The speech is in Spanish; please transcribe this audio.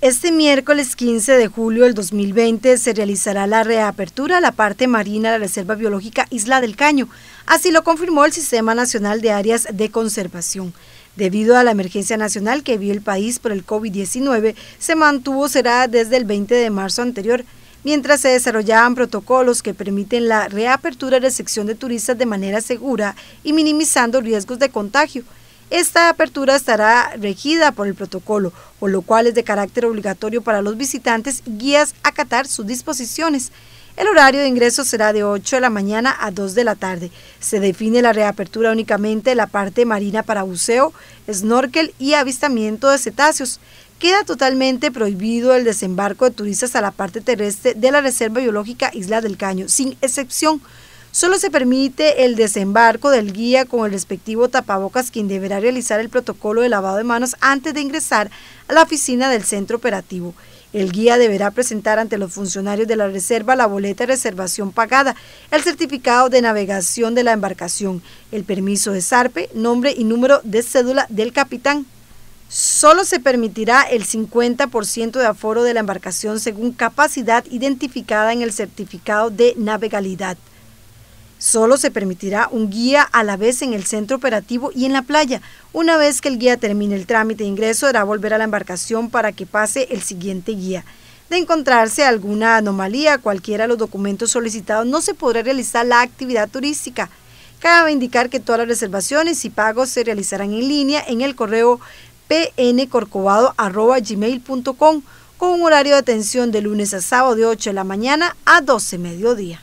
Este miércoles 15 de julio del 2020 se realizará la reapertura a la parte marina de la Reserva Biológica Isla del Caño, así lo confirmó el Sistema Nacional de Áreas de Conservación. Debido a la emergencia nacional que vio el país por el COVID-19, se mantuvo cerrada desde el 20 de marzo anterior, mientras se desarrollaban protocolos que permiten la reapertura de sección de turistas de manera segura y minimizando riesgos de contagio. Esta apertura estará regida por el protocolo, por lo cual es de carácter obligatorio para los visitantes y guías acatar sus disposiciones. El horario de ingreso será de 8 de la mañana a 2 de la tarde. Se define la reapertura únicamente de la parte marina para buceo, snorkel y avistamiento de cetáceos. Queda totalmente prohibido el desembarco de turistas a la parte terrestre de la Reserva Biológica Isla del Caño, sin excepción. Solo se permite el desembarco del guía con el respectivo tapabocas quien deberá realizar el protocolo de lavado de manos antes de ingresar a la oficina del centro operativo. El guía deberá presentar ante los funcionarios de la reserva la boleta de reservación pagada, el certificado de navegación de la embarcación, el permiso de SARPE, nombre y número de cédula del capitán. Solo se permitirá el 50% de aforo de la embarcación según capacidad identificada en el certificado de navegabilidad. Solo se permitirá un guía a la vez en el centro operativo y en la playa. Una vez que el guía termine el trámite de ingreso, deberá volver a la embarcación para que pase el siguiente guía. De encontrarse alguna anomalía, cualquiera de los documentos solicitados, no se podrá realizar la actividad turística. Cabe indicar que todas las reservaciones y pagos se realizarán en línea en el correo pncorcovado.gmail.com con un horario de atención de lunes a sábado de 8 de la mañana a 12 mediodía.